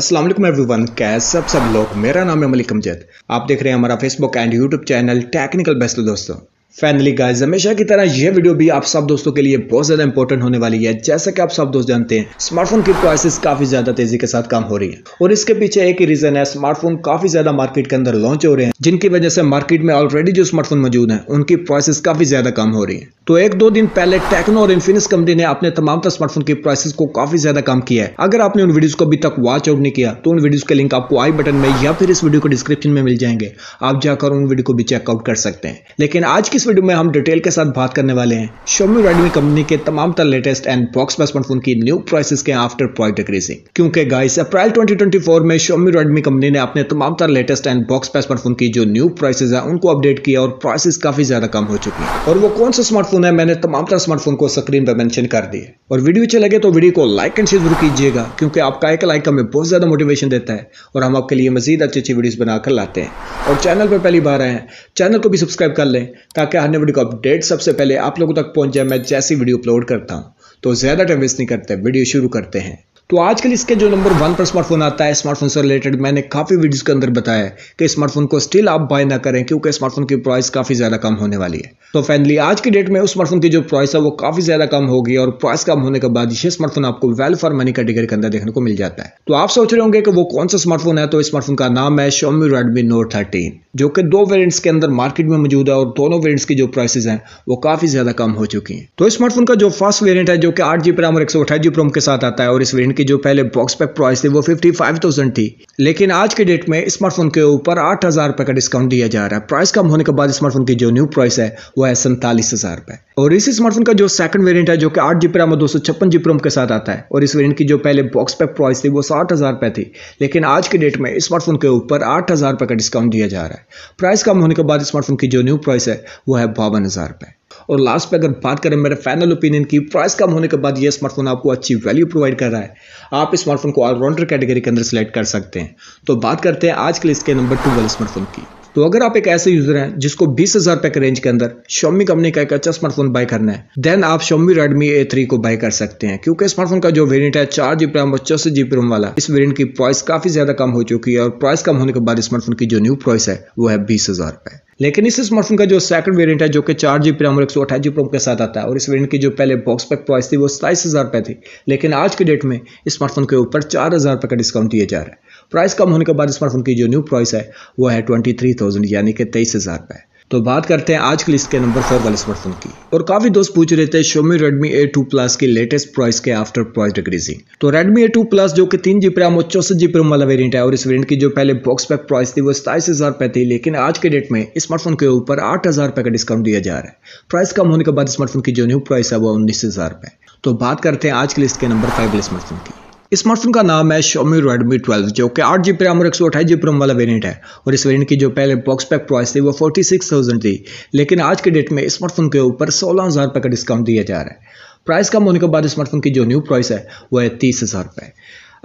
Aslam everyone कैसे सब सब लोग मेरा नाम है मलिक अमजद आप देख रहे हैं हमारा Facebook and YouTube channel technical best दोस्तों फाइनली गाइस हमेशा की तरह यह वीडियो भी आप सब दोस्तों के लिए बहुत ज्यादा इंपॉर्टेंट होने वाली है जैसा कि आप सब दोस्त जानते हैं स्मार्टफोन की प्राइसेस काफी ज्यादा तेजी के साथ काम हो रही है और इसके पीछे एक ही रीजन है स्मार्टफोन काफी ज्यादा मार्केट के अंदर लॉन्च हो रहे हैं जिनकी वजह से मार्केट में ऑलरेडी जो स्मार्टफोन मौजूद है उनकी प्राइसेस काफी ज्यादा कम हो रही है तो एक दो दिन पहले टेक्नो और इन्फिनिक्स कंपनी ने अपने तमाम स्मार्टफोन की प्राइसेस को काफी ज्यादा कम किया है अगर आपने उन वीडियो को अभी तक वॉच आउट नहीं किया तो उन वीडियो के लिंक आपको आई बटन में या फिर इस वीडियो को डिस्क्रिप्शन में मिल जाएंगे आप जाकर उन वीडियो को भी चेकआउट कर सकते हैं लेकिन आज की इस वीडियो में हम डिटेल के साथ बात करने वाले हैं शोमी रेडमी कंपनी के तमाम तर लेटेस्ट एंड बॉक्स में स्मार्टफोन की न्यू प्राइसेस के आफ्टर प्राइस डिक्रीजिंग क्योंकि गाइस अप्रैल 2024 में शोमी रेडमी कंपनी ने अपने तमाम तर लेटेस्ट एंड बॉक्स में स्मार्टफोन की जो न्यू प्राइसेज है उनको अपडेट किया और प्राइसेस काफी ज्यादा कम हो चुकी है और वो कौन सा स्मार्टफोन है मैंने तमाम तरह स्मार्टफोन को स्क्रीन पर मैंशन कर दिए और वीडियो अच्छे लगे तो वीडियो को लाइक एंड शेयर जरूर कीजिएगा क्योंकि आपका एक लाइक हमें बहुत ज्यादा मोटिवेशन देता है और हम आपके लिए मजीद अच्छी अच्छी वीडियो बनाकर लाते हैं और चैनल पर पहली बार आए हैं चैनल को भी सब्सक्राइब कर लें ताकि क्या आने वाली अपडेट सबसे पहले आप लोगों तक पहुंच जाए मैं जैसी वीडियो अपलोड करता हूं तो ज़्यादा टाइम वेस्ट नहीं करते वीडियो शुरू करते हैं तो आजकल इसके जो नंबर वन पर स्मार्टफोन आता है स्मार्टफोन से रिलेटेड मैंने काफ़ी वीडियोस के अंदर बताया है कि स्मार्टफोन को स्टिल आप बाय ना करें क्योंकि स्मार्टफोन की प्राइस काफ़ी ज़्यादा कम होने वाली है तो फाइनली आज की डेट में उस स्मार्टफोन की जो प्राइस है वो काफ़ी ज़्यादा कम होगी और प्राइस कम होने के बाद ये स्मार्टफोन आपको वेल फॉर मनी कैटेगरी के अंदर देखने को मिल जाता है तो आप सोच रहे होंगे कि वो कौन सा स्मार्टफोन है तो स्मार्टफोन का नाम है शोमी रेडमी नोट थर्टीन जो कि दो वेरियंट्स के अंदर मार्केट में मौजूद है और दोनों वेरियंट्स की जो प्राइसेज हैं वो काफ़ी ज़्यादा कम हो चुकी है तो स्मार्टफोन का जो फर्स्ट वेरियंट है जो कि आठ जी प्रोम और एक सौ अठाईस जी प्रोम के साथ आता है और इस वेरियंट की जो पहले बॉक्स पैक प्राइस थी वो 55,000 थी लेकिन आज के डेट में स्मार्टफोन के ऊपर आठ हज़ार रुपये का डिस्काउंट दिया जा रहा है प्राइस कम होने के बाद स्मार्टफोन की जो न्यू प्राइस है वो है सैंतालीस हज़ार रुपये और इस स्मार्टफोन का जो सेकंड वेरिएंट है जो कि आठ जी रैम और दो सौ छप्पन जी रोम के साथ आता है और इस वेरिएंट की जो पहले बॉक्स पैक प्राइस थी वो साठ हज़ार रुपये थी लेकिन आज के डेट में स्मार्टफोन के ऊपर आठ हज़ार रुपये का डिस्काउंट दिया जा रहा है प्राइस कम होने के बाद स्मार्टफोन की जो न्यू प्राइस है वो है बावन हज़ार रुपये और लास्ट पे अगर बात करें मेरे फाइनल ओपिनियन की प्राइस कम होने के बाद ये स्मार्टफोन आपको अच्छी वैल्यू प्रोवाइड कर रहा है आप स्मार्टफोन को ऑलराउंडर कैटेगरी के अंदर सेलेक्ट कर सकते हैं तो बात करते हैं आज के लिए इसके नंबर टू वाले स्मार्टफोन की तो अगर आप एक ऐसे यूजर हैं जिसको बीस हजार रुपए के रेंज के अंदर शोमी कंपनी का एक अच्छा स्मार्टफोन बाय करना है देन आप शोमी रेडमी ए थ्री को बाय कर सकते हैं क्योंकि स्मार्टफोन का जो वेरिएंट है चार जीबी रैम और चौसठ जीबी रोम वाला इस वेरिएंट की प्राइस काफी ज्यादा कम हो चुकी है और प्राइस कम होने के बाद स्मार्टफोन की जो न्यू प्राइस है वो है बीस हजार रुपए लेकिन इस स्मार्टफोन का जो सेकंड वेरिएंट है जो कि चार जी रैम और एक सौ अठाईस जी के साथ आता है और इस वेरिएंट की जो पहले बॉक्स पैक प्राइस थी वो सताईस हज़ार रुपये थी लेकिन आज के डेट में स्मार्टफोन के ऊपर चार हज़ार रुपये का डिस्काउंट दिया जा रहा है प्राइस कम होने के बाद स्मार्टफोन की जो न्यू प्राइस है वो है ट्वेंटी थ्री थाउजेंड यानी कि तेईस हज़ार रुपये तो बात करते हैं आज की लिस्ट के नंबर फोर वाले स्मार्टफोन की और काफी दोस्त पूछ रहे थे रेडमी Redmi A2 Plus की लेटेस्ट प्राइस के आफ्टर प्राइस डिक्रीजिंग तो Redmi A2 Plus जो कि तीन जी रैम और चौसठ जी प्रम वाला वेरिएंट है और इस वेरिएंट की जो पहले बॉक्स पैक प्राइस थी वो सताईस हजार रुपये थी लेकिन आज के डेट में स्मार्टफोन के ऊपर आठ हजार रुपए का डिस्काउंट दिया जा रहा है प्राइस कम होने के बाद स्मार्टफोन की जो न्यू प्राइस है वो उन्नीस हजार रुपये तो बात करते हैं आज की लिस्ट के नंबर फाइव वाले स्मार्टफोन की स्मार्टफोन का नाम है शोमी रेडमी 12 जो कि आठ जी रैम और एक सौ अठाईस जी प्रोम वाला वेरिएंट है और इस वेरिएंट की जो पहले बॉक्स पैक प्राइस थी वो फोर्टी सिक्स थाउजेंड थी लेकिन आज के डेट में स्मार्टफोन के ऊपर सोलह हज़ार रुपये का डिस्काउंट दिया जा रहा है प्राइस कम होने के बाद स्मार्टफोन की जो न्यू प्राइस है वो है तीस हज़ार रुपये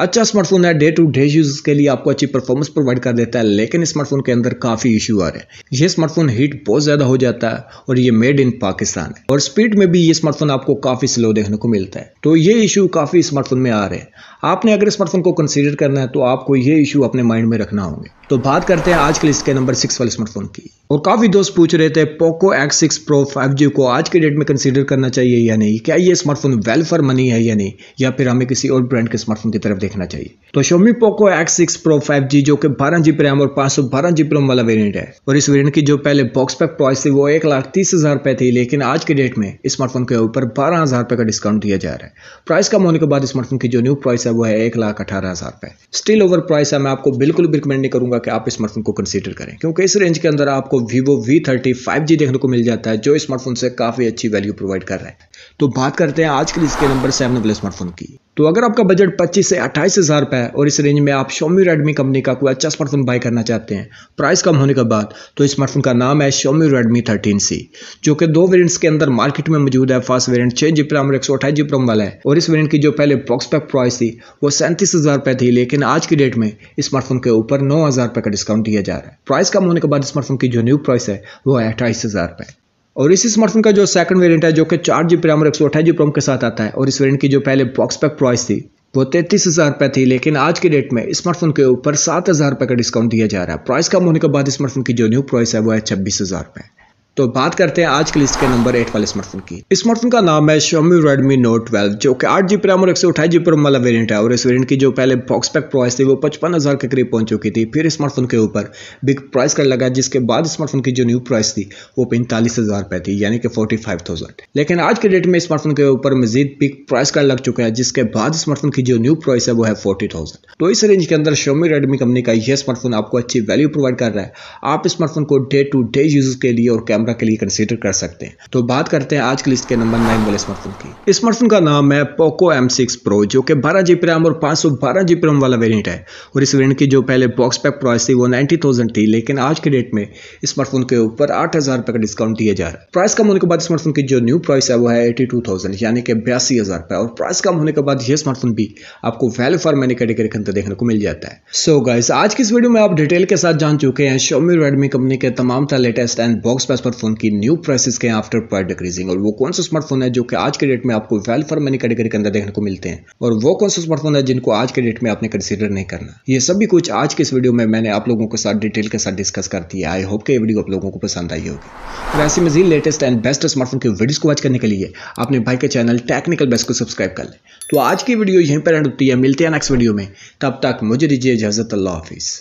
अच्छा स्मार्टफोन है डे टू डे यूज के लिए आपको अच्छी परफॉर्मेंस प्रोवाइड कर देता है लेकिन स्मार्टफोन के अंदर काफ़ी इशू आ रहे हैं ये स्मार्टफोन हीट बहुत ज़्यादा हो जाता है और ये मेड इन पाकिस्तान है और स्पीड में भी ये स्मार्टफोन आपको काफ़ी स्लो देखने को मिलता है तो ये इशू काफ़ी स्मार्टफोन में आ रहे हैं आपने अगर स्मार्टफोन को कंसिडर करना है तो आपको ये इशू अपने माइंड में रखना होंगे तो बात करते हैं आज लिस्ट इसके नंबर सिक्स वाले स्मार्टफोन की और काफ़ी दोस्त पूछ रहे थे Poco X six pro five G को आज के डेट में कंसिडर करना चाहिए या नहीं क्या ये स्मार्टफोन वेल फॉर मनी है या नहीं या फिर हमें किसी और ब्रांड के स्मार्टफोन की तरफ देखना चाहिए तो Xiaomi Poco X six pro five G जो कि बारह जीबी रैम और पांच सौ बारह जीबी रोम वाला वेरियंट है और इस वेरियंट की जो पहले बॉक्स पैक प्राइस थी वो एक लाख तीस हजार रुपए थी लेकिन आज के डेट में स्मार्टफोन के ऊपर बारह हजार रुपए का डिस्काउंट दिया जा रहा है प्राइस कम होने के बाद स्मार्टफोन की जो न्यू प्राइस है वो है एक लाख अठारह हजार रुपए स्टिल ओवर प्राइस है मैं आपको बिल्कुल भी रिकमेंड नहीं करूंगा कि आप स्मार्टफोन को कंसिडर करें क्योंकि इस रेंज के अंदर आपको वीवो वी थर्टी देखने को मिल जाता है जो स्मार्टफोन से काफी अच्छी वैल्यू प्रोवाइड कर रहा है तो बात करते हैं आज के इसके नंबर सेवन वाले स्मार्टफोन की तो अगर आपका बजट पच्चीस से अट्ठाईस हज़ार रुपये और इस रेंज में आप शोमी रेडमी कंपनी का कोई अच्छा स्मार्टफोन बाई करना चाहते हैं प्राइस कम होने के बाद तो स्मार्टफोन का नाम है शोमी रेडमी थर्टीन सी जो कि दो वेरियंट्स के अंदर मार्केट में मौजूद है फास्ट वेरियंट छः जी रैम और एक सौ अठाईस वाला है और इस वेरियंट की जो पहले बॉक्स पैक प्राइस थी वो सैंतीस हज़ार रुपये थी लेकिन आज की डेट में स्मार्टफोन के ऊपर नौ हज़ार रुपये का डिस्काउंट दिया जा रहा है प्राइस कम होने के बाद स्मार्टफोन की जो न्यू प्राइस है वो है अट्ठाईस हज़ार रुपये और इस स्मार्टफोन का जो सेकंड वेरिएंट है जो कि चार जी प्रम और एक सौ अठाईस के साथ आता है और इस वेरिएंट की जो पहले बॉक्स पैक प्राइस थी वो तैंतीस हज़ार रुपये थी लेकिन आज के डेट में स्मार्टफोन के ऊपर सात हज़ार रुपये का डिस्काउंट दिया जा रहा है प्राइस कम होने के बाद स्मार्टफोन की जो न्यू प्राइस है वो है छब्बीस हज़ार रुपये तो बात करते हैं आज के लिस्ट के नंबर एट वाले स्मार्टफोन की स्मार्टफोन का नाम है शोमी रेडमी नोट ट्वेल्व जो कि आठ जी रैम और एक सौ अठाईस जी रैम वाला वेरियंट है और इस वेरिएंट की जो पहले बॉक्स पैक प्राइस थी वो पचपन हज़ार के करीब पहुंच चुकी थी फिर स्मार्टफोन के ऊपर बिग प्राइस कर लगा जिसके बाद स्मार्टफोन की जो न्यू प्राइस थी वो पैंतालीस हज़ार थी यानी कि फोर्टी फाइव थाउजेंड लेकिन आज के डेट में स्मार्टफोन के ऊपर मजीद बिग प्राइस का लग चुका है जिसके बाद स्मार्टफोन की जो न्यू प्राइस है वो है फोर्टी थाउजेंड तो इस रेंज के अंदर शोमी रेडमी कंपनी का यह स्मार्टफोन आपको अच्छी वैल्यू प्रोवाइड कर रहा है आप स्मार्टफोन को डे टू डे यूज के लिए और कैमरा उनका के लिए कंसिडर कर सकते हैं तो बात करते हैं आज की लिस्ट के नंबर नाइन वाले स्मार्टफोन की स्मार्टफोन का नाम है पोको एम सिक्स प्रो जो कि बारह जी रैम और पाँच सौ बारह जीबी रैम वाला वेरियंट है और इस वेरियंट की जो पहले बॉक्स पैक प्राइस थी वो नाइनटी थाउजेंड थी लेकिन आज के डेट में स्मार्टफोन के ऊपर आठ हज़ार रुपये का डिस्काउंट दिया जा रहा है प्राइस कम होने के बाद स्मार्टफोन की जो न्यू प्राइस है वो है एटी टू थाउजेंड यानी कि बयासी हज़ार रुपये और प्राइस कम होने के बाद यह स्मार्टफोन भी आपको वैल्यू फॉर मनी कैटेगरी के अंदर देखने को मिल जाता है सो so गाइस आज की इस वीडियो में आप डिटेल के साथ जान चुके हैं शोमी रेडमी कंपनी के तमाम तरह लेटेस्ट एंड बॉक्स पैस पर स्मार्टफोन की न्यू प्राइसेस के आफ्टर प्राइस डिक्रीजिंग और वो कौन सा स्मार्टफोन है जो कि आज के डेट में आपको वेल फॉर मनी कैटेगरी के अंदर देखने को मिलते हैं और वो कौन सा स्मार्टफोन है जिनको आज के डेट में आपने कंसिडर नहीं करना ये सभी कुछ आज के इस वीडियो में मैंने आप लोगों के साथ डिटेल के साथ डिस्कस कर दिया आई होप के वीडियो आप लोगों को पसंद आई होगी और ऐसे मजीद लेटेस्ट एंड बेस्ट स्मार्टफोन की वीडियोज को वॉच करने के लिए अपने भाई के चैनल टेक्निकल बेस्ट को सब्सक्राइब कर लें तो आज की वीडियो यहीं पर एंड होती है मिलते हैं नेक्स्ट वीडियो में तब तक मुझे दीजिए इजाजत अल्लाह हाफिज़